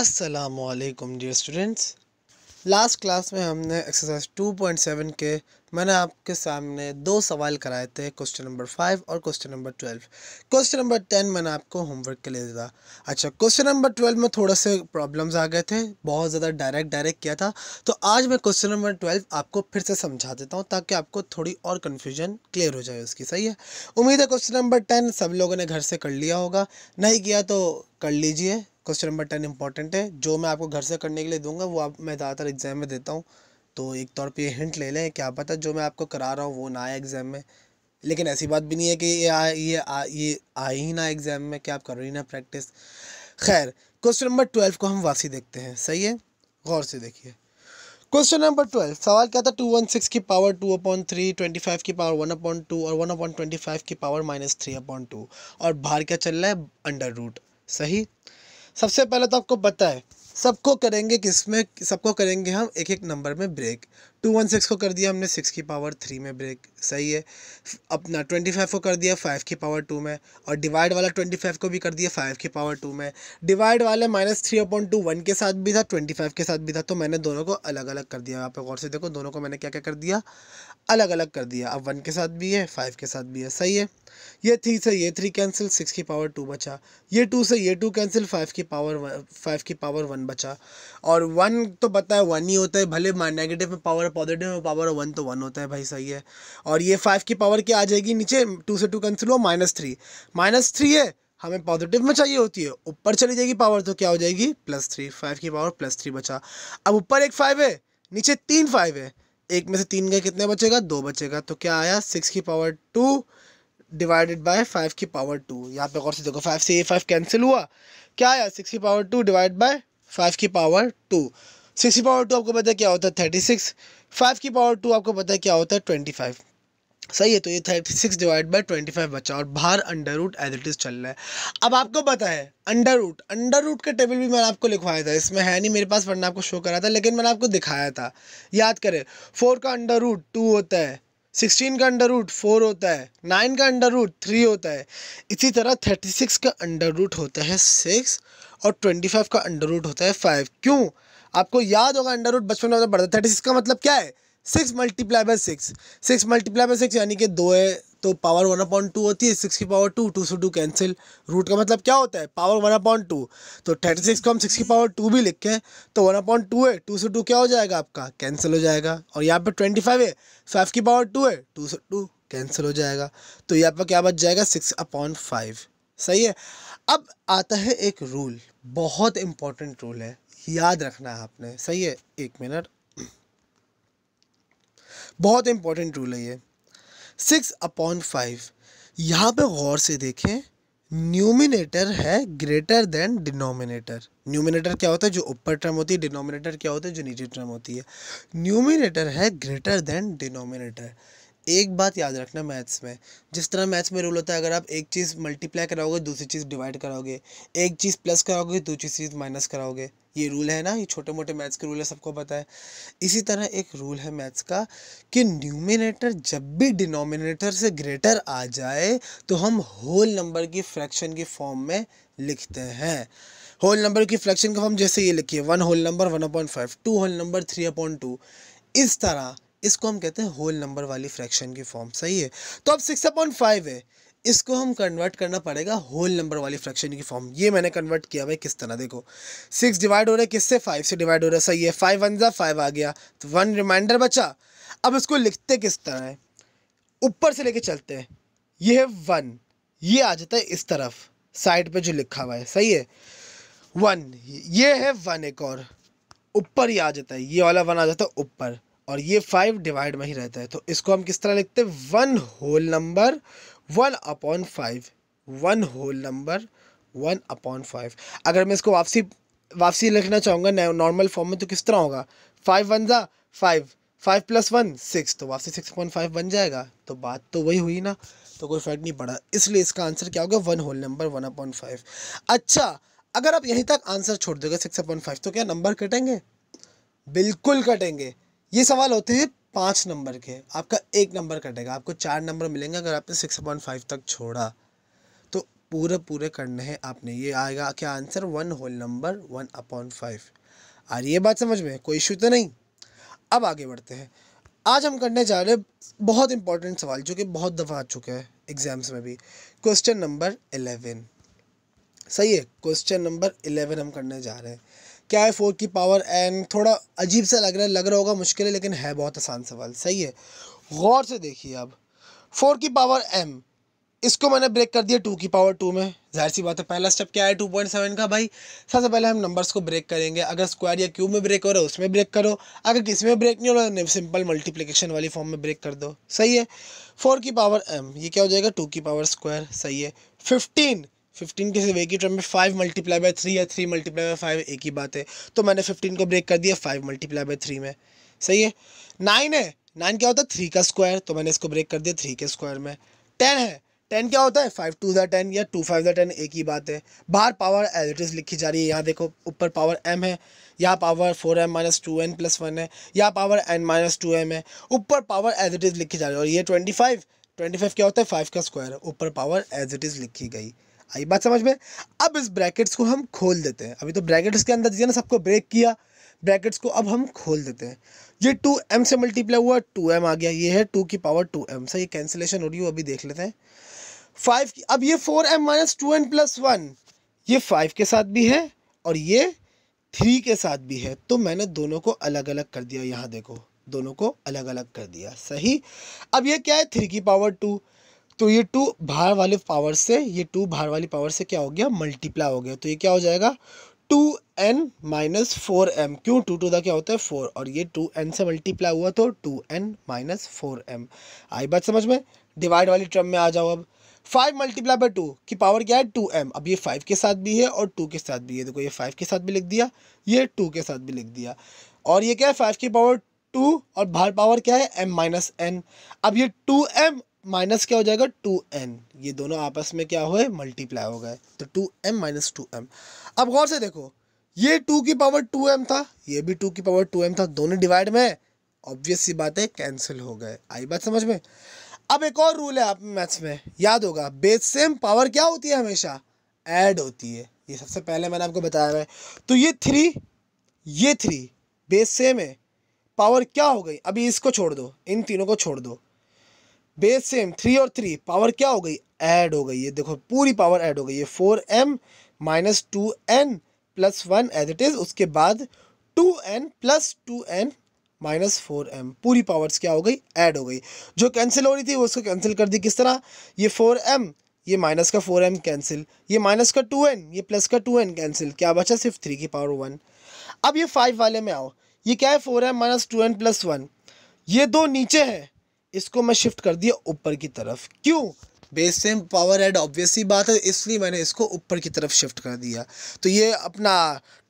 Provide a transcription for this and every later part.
असलकम dear students last class में हमने एक्सरसाइज 2.7 के मैंने आपके सामने दो सवाल कराए थे क्वेश्चन नंबर फाइव और question number twelve question number ten मैंने आपको होमवर्क के लिए दिया अच्छा क्वेश्चन नंबर ट्वेल्व में थोड़े से प्रॉब्लम्स आ गए थे बहुत ज़्यादा डायरेक्ट डायरेक्ट किया था तो आज मैं क्वेश्चन नंबर ट्वेल्व आपको फिर से समझा देता हूँ ताकि आपको थोड़ी और कन्फ्यूजन क्लियर हो जाए उसकी सही है उम्मीद है क्वेश्चन नंबर टेन सब लोगों ने घर से कर लिया होगा नहीं किया तो कर लीजिए क्वेश्चन नंबर टेन इंपॉर्टेंट है जो मैं आपको घर से करने के लिए दूंगा वो आप मैं ज़्यादातर एग्जाम में देता हूँ तो एक तौर पे ये हिंट ले लें क्या पता जो मैं आपको करा रहा हूँ वो ना आए एग्ज़ाम में लेकिन ऐसी बात भी नहीं है कि ये आ, ये आ, ये आए ही ना एग्ज़ाम में क्या आप करो ही ना प्रैक्टिस खैर क्वेश्चन नंबर ट्वेल्व को हम वासी देखते हैं सही है गौर से देखिए क्वेश्चन नंबर ट्वेल्व सवाल क्या था टू वन सिक्स की power two upon three twenty five की पावर वन अपॉइंट टू और वन अपॉइंट ट्वेंटी फाइव की power minus three upon two और बाहर क्या चल रहा है अंडर रूट सही सबसे पहले तो आपको बताए सबको करेंगे किस में सबको करेंगे हम एक एक नंबर में ब्रेक टू वन सिक्स को कर दिया हमने सिक्स की पावर थ्री में ब्रेक सही है अपना ट्वेंटी फाइव को कर दिया फाइव की पावर टू में और डिवाइड वाला ट्वेंटी फाइव को भी कर दिया फाइव की पावर टू में डिवाइड वाले minus three upon two one के साथ भी था ट्वेंटी फाइव के साथ भी था तो मैंने दोनों को अलग अलग कर दिया आप गौर से देखो दोनों को मैंने क्या क्या कर दिया अलग अलग कर दिया अब वन के साथ भी है फाइव के साथ भी है सही है ये थ्री से ये थ्री कैंसिल सिक्स की पावर टू बचा ये टू से ये टू कैंसिल फाइव की पावर फाइव की पावर वन वन बचा और वन तो पता है वन ही होता है भले नेगेटिव में पावर पॉजिटिव में पावर वन तो वन होता है भाई सही है और ये फाइव की पावर क्या आ जाएगी नीचे टू से टू कैंसिल हुआ माइनस थ्री माइनस थ्री है हमें पॉजिटिव में चाहिए होती है ऊपर चली जाएगी पावर तो क्या हो जाएगी प्लस थ्री फाइव की पावर प्लस थ्री बचा अब ऊपर एक फाइव है नीचे तीन फाइव है एक में से तीन का कितने बचेगा दो बचेगा तो क्या आया सिक्स की power two divided by five की पावर टू यहाँ पे और से देखो फाइव से ये फाइव कैंसिल हुआ क्या आया सिक्स की power two divide by five की पावर टू सिक्स की पावर टू आपको पता है क्या होता है थर्टी सिक्स फाइव की पावर टू आपको पता है क्या होता है ट्वेंटी फाइव सही है तो ये thirty six divide by twenty five बचा और बाहर under root as it is चल रहा है अब आपको पता है अंडर रूट अंडर रूट का टेबल भी मैंने आपको लिखवाया था इसमें है नहीं मेरे पास वरना आपको शो करा था लेकिन मैंने आपको दिखाया था याद करें फोर का अंडर रूट टू होता है सिक्सटीन का अंडर रूट फोर होता है नाइन का अंडर रूट थ्री होता है इसी तरह थर्टी सिक्स का अंडर रूट होता है सिक्स और ट्वेंटी फाइव का अंडर रूट होता है फाइव क्यों आपको याद होगा अंडर रूट बचपन में बढ़ता है थर्टी सिक्स का मतलब क्या है six multiply by six six multiply by six यानी कि दो है तो पावर वन अपॉइंट टू होती है सिक्स की पावर टू टू से टू कैंसिल रूट का मतलब क्या होता है पावर वन अपॉइंट टू तो थर्टी सिक्स को हम सिक्स की पावर टू भी लिखे तो वन अपॉइंट टू है टू से टू क्या हो जाएगा आपका कैंसिल हो जाएगा और यहाँ पर ट्वेंटी फाइव है फाइव की पावर टू है टू से टू कैंसिल हो जाएगा तो यहाँ पर क्या बच जाएगा सिक्स अपॉइंट फाइव सही है अब आता है एक रूल बहुत इम्पॉर्टेंट रूल है याद रखना है आपने सही है एक मिनट बहुत इंपॉर्टेंट रूल है ये सिक्स अपॉन फाइव यहाँ पे गौर से देखें न्यूमिनेटर है ग्रेटर देन डिनोमिनेटर न्यूमिनेटर क्या होता है जो ऊपर टर्म होती है डिनोमिनेटर क्या होता है जो नीचे टर्म होती है न्यूमिनेटर है ग्रेटर देन डिनोमिनेटर एक बात याद रखना मैथ्स में जिस तरह मैथ्स में रूल होता है अगर आप एक चीज़ मल्टीप्लाई कराओगे दूसरी चीज़ डिवाइड कराओगे एक चीज़ प्लस कराओगे दूसरी चीज़ माइनस कराओगे ये रूल है ना ये छोटे मोटे मैथ्स के रूल है सबको पता है इसी तरह एक रूल है मैथ्स का कि न्यूमिनेटर जब भी डिनोमिनेटर से ग्रेटर आ जाए तो हम होल नंबर की फ्रैक्शन की फॉर्म में लिखते हैं होल नंबर की फ्रैक्शन का फॉर्म जैसे ये लिखिए one whole number one upon five two whole number three upon two इस तरह इसको हम कहते हैं होल नंबर वाली फ्रैक्शन की फॉर्म सही है तो अब सिक्स अपॉइंट फाइव है इसको हम कन्वर्ट करना पड़ेगा होल नंबर वाली फ्रैक्शन की फॉर्म ये मैंने कन्वर्ट किया भाई किस तरह देखो सिक्स डिवाइड हो रहा है किससे फाइव से डिवाइड हो रहा है सही है फाइव वन ज़ा फाइव आ गया तो वन रिमाइंडर बचा अब इसको लिखते किस तरह है ऊपर से लेके चलते हैं ये है वन ये आ जाता है इस तरफ साइड पर जो लिखा हुआ है सही है वन ये है वन एक और ऊपर ही आ जाता है ये वाला वन आ जाता है ऊपर और ये फाइव डिवाइड में ही रहता है तो इसको हम किस तरह लिखते हैं one whole number one upon five one whole number one upon five अगर मैं इसको वापसी वापसी लिखना चाहूँगा नॉर्मल फॉर्म में तो किस तरह होगा फाइव वन ज़ा five five plus one six तो वापसी सिक्स पॉइंट फाइव बन जाएगा तो बात तो वही हुई ना तो कोई फ़र्क नहीं पड़ा इसलिए इसका आंसर क्या होगा one whole number one upon five अच्छा अगर आप यहीं तक आंसर छोड़ दोगे सिक्स अपॉइंट फाइव तो क्या नंबर कटेंगे बिल्कुल कटेंगे ये सवाल होते हैं पाँच नंबर के आपका एक नंबर कटेगा आपको चार नंबर मिलेंगे अगर आपने सिक्स पॉइंट फाइव तक छोड़ा तो पूरे पूरे करने हैं आपने ये आएगा क्या answer one whole number one upon five आ रही है बात समझ में कोई इशू तो नहीं अब आगे बढ़ते हैं आज हम करने जा रहे हैं बहुत इंपॉर्टेंट सवाल जो कि बहुत दफ़ा आ चुका है एग्ज़ाम्स में भी क्वेश्चन नंबर एलेवन सही है क्वेश्चन नंबर एलेवन हम करने जा रहे हैं क्या है फोर की पावर एन थोड़ा अजीब सा लग रहा है लग रहा होगा मुश्किल है लेकिन है बहुत आसान सवाल सही है गौर से देखिए अब फोर की पावर एम इसको मैंने ब्रेक कर दिया टू की पावर टू में जाहिर सी बात है पहला स्टेप क्या है टू पॉइंट सेवन का भाई सबसे पहले हम नंबर्स को ब्रेक करेंगे अगर स्क्वायर या क्यूब में ब्रेक हो रहा है उसमें ब्रेक करो अगर किसी में ब्रेक नहीं हो रहा है सिंपल तो मल्टीप्लिकेशन वाली फॉर्म में ब्रेक कर दो सही है फोर की पावर एम ये क्या हो जाएगा टू की पावर स्क्वायर सही है फिफ्टीन फिफ्टीन के सिर्फ की टर्म में फाइव मल्टीप्लाई बाई थ्री या थ्री मल्टीप्लाई बाई फाइव एक ही बात है तो मैंने 15 को ब्रेक कर दिया फाइव मल्टीप्लाई बाई थ्री में सही है नाइन है नाइन क्या होता है थ्री का स्क्वायर तो मैंने इसको ब्रेक कर दिया थ्री के स्क्वायर में टेन है टेन क्या होता है फाइव टू दैन टेन या टू फाइव दैन टेन एक ही बात है बाहर पावर एज इट इज़ लिखी जा रही है यहाँ देखो ऊपर पावर एम है यहाँ power four M minus two N plus one है यहाँ power N minus two M है ऊपर पावर एज इट इज़ लिखी जा रही है और ये ट्वेंटी फाइव ट्वेंटी फाइव क्या होता है फाइव का स्क्वायर है ऊपर पावर एज इट इज़ लिखी गई आई बात समझ में अब इस ब्रैकेट्स को हम खोल देते हैं अभी तो ब्रैकेट्स के अंदर दिया ना सबको ब्रेक किया ब्रैकेट्स को अब हम खोल देते हैं ये टू एम से मल्टीप्लाई हुआ टू एम आ गया ये है टू की पावर टू एम सर ये कैंसिलेशन हो रही है अभी देख लेते हैं फाइव की अब ये four M minus two N plus one ये फाइव के साथ भी है और ये थ्री के साथ भी है तो मैंने दोनों को अलग अलग कर दिया यहाँ देखो दोनों को अलग अलग कर दिया सही अब ये क्या है थ्री की पावर टू तो ये टू बाहर वाले पावर से ये टू बाहर वाली पावर से क्या हो गया मल्टीप्लाई हो गया तो ये क्या हो जाएगा two N minus four M क्यों टू टू द क्या होता है फोर और ये टू एन से मल्टीप्लाई हुआ तो two N minus four M आई बात समझ में डिवाइड वाली टर्म में आ जाओ अब फाइव मल्टीप्लाई बाई टू की पावर क्या है टू एम अब ये फाइव के साथ भी है और टू के साथ भी है देखो ये फाइव के साथ भी लिख दिया ये टू के साथ भी लिख दिया और ये क्या है फाइव की पावर टू और बाहर पावर क्या है एम माइनस एन अब ये टू एम माइनस क्या हो जाएगा टू एन ये दोनों आपस में क्या हुए मल्टीप्लाई हो गए तो two M minus two M अब गौर से देखो ये टू की पावर टू एम था ये भी टू की पावर टू एम था दोनों डिवाइड में ऑब्वियस सी बात है कैंसिल हो गए आई बात समझ में अब एक और रूल है आप मैथ्स में याद होगा बेस सेम पावर क्या होती है हमेशा एड होती है ये सबसे पहले मैंने आपको बताया है तो ये थ्री ये थ्री बेस सेम है पावर क्या हो गई अभी इसको छोड़ दो इन तीनों को छोड़ दो बेस सेम थ्री और थ्री पावर क्या हो गई ऐड हो गई है देखो पूरी पावर ऐड हो गई है four M minus two N plus one as it is उसके बाद two N plus two N minus four M पूरी पावर्स क्या हो गई ऐड हो गई जो कैंसिल हो रही थी वो उसको कैंसिल कर दी किस तरह ये फोर एम ये माइनस का फोर एम कैंसिल ये माइनस का टू एन ये प्लस का टू एन कैंसिल क्या बचा सिर्फ थ्री की पावर वन अब ये फाइव वाले में आओ ये क्या है four M minus two N plus one ये दो नीचे हैं इसको मैं शिफ्ट कर दिया ऊपर की तरफ क्यों base same power add obviously बात है इसलिए मैंने इसको ऊपर की तरफ शिफ्ट कर दिया तो ये अपना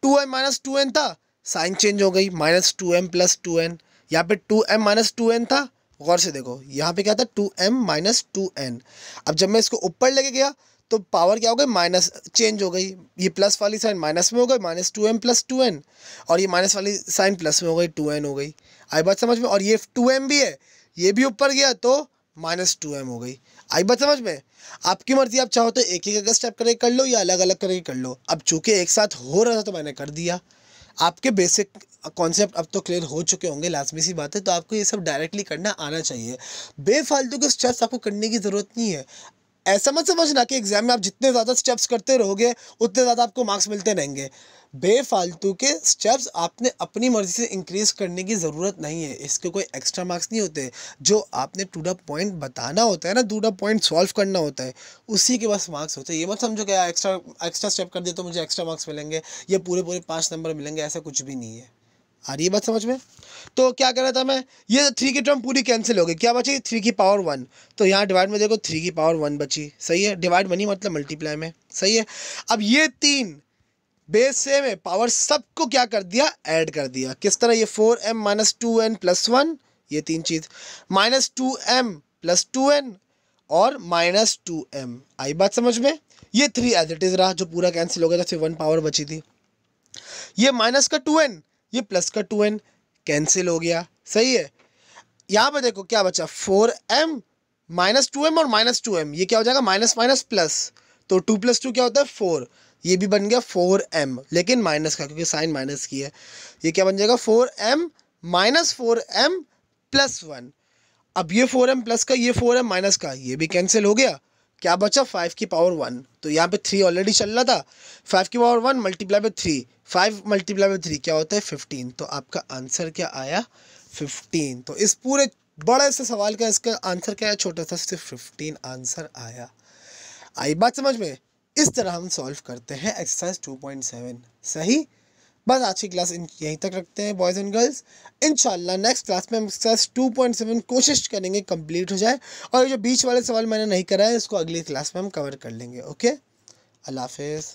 two M minus two N था साइन चेंज हो गई minus two M plus two N यहाँ पे two M minus two N था गौर से देखो यहाँ पे क्या था two M minus two N अब जब मैं इसको ऊपर लेके गया तो पावर क्या हो गई माइनस चेंज हो गई ये प्लस वाली साइन माइनस में हो गई minus two M plus two N और ये माइनस वाली साइन प्लस में हो गई टू एन हो गई आई बात समझ में और ये टू एम भी है ये भी ऊपर गया तो माइनस टू एम हो गई आई बात समझ में आपकी मर्जी आप चाहो तो एक एक अगर स्टेप करके कर लो या अलग अलग करके कर लो अब चूंकि एक साथ हो रहा था तो मैंने कर दिया आपके बेसिक कॉन्सेप्ट अब तो क्लियर हो चुके होंगे लाजमी सी बात है तो आपको ये सब डायरेक्टली करना आना चाहिए बेफालतू के स्टेप्स आपको करने की ज़रूरत नहीं है ऐसा मत समझना कि एग्ज़ाम में आप जितने ज़्यादा स्टेप्स करते रहोगे उतने ज़्यादा आपको मार्क्स मिलते रहेंगे बेफालतू के स्टेप्स आपने अपनी मर्ज़ी से इंक्रीज़ करने की ज़रूरत नहीं है इसके कोई एक्स्ट्रा मार्क्स नहीं होते जो आपने टू द पॉइंट बताना होता है ना टू द पॉइंट सॉल्व करना होता है उसी के बस मार्क्स होते हैं ये मत समझो क्या एक्स्ट्रा एक्स्ट्रा स्टेप कर दे तो मुझे एक्स्ट्रा मार्क्स मिलेंगे ये पूरे पूरे पाँच नंबर मिलेंगे ऐसा कुछ भी नहीं है आ रही है बात समझ में तो क्या कर रहा था मैं ये थ्री की टर्म पूरी कैंसिल हो गई क्या बची थ्री की पावर वन तो यहाँ डिवाइड में देखो थ्री की पावर वन बची सही है डिवाइड बनी मतलब मल्टीप्लाई में सही है अब ये तीन बेस से में पावर सबको क्या कर दिया ऐड कर दिया किस तरह ये four M minus two N plus one ये तीन चीज़ minus two M plus two N और माइनस टू एम आई बात समझ में ये थ्री एज इट इज़ रहा जो पूरा कैंसिल हो गया था सिर्फ वन पावर बची थी ये माइनस का टू एन ये प्लस का टू एन कैंसिल हो गया सही है यहाँ पर देखो क्या बचा four M minus two M और माइनस टू एम ये क्या हो जाएगा माइनस माइनस प्लस तो टू प्लस टू क्या होता है फोर ये भी बन गया फोर एम लेकिन माइनस का क्योंकि साइन माइनस की है ये क्या बन जाएगा four M minus four M plus one अब ये फोर एम प्लस का ये फोर एम माइनस का ये भी कैंसिल हो गया क्या बचा फाइव की पावर वन तो यहाँ पे थ्री ऑलरेडी चल रहा था फाइव की power one multiply by three five multiply by three क्या होता है फिफ्टीन तो आपका आंसर क्या आया फिफ्टीन तो इस पूरे बड़े से सवाल का इसका आंसर क्या है छोटा सा सिर्फ फिफ्टीन आंसर आया आई बात समझ में इस तरह हम सॉल्व करते हैं एक्सरसाइज 2.7 सही बस आज की क्लास यहीं तक रखते हैं बॉयज़ एंड गर्ल्स इनशाला नेक्स्ट क्लास में हम एक्सरसाइज 2.7 कोशिश करेंगे कंप्लीट हो जाए और जो बीच वाले सवाल मैंने नहीं कराए इसको अगली क्लास में हम कवर कर लेंगे ओके अल्लाह हाफिज़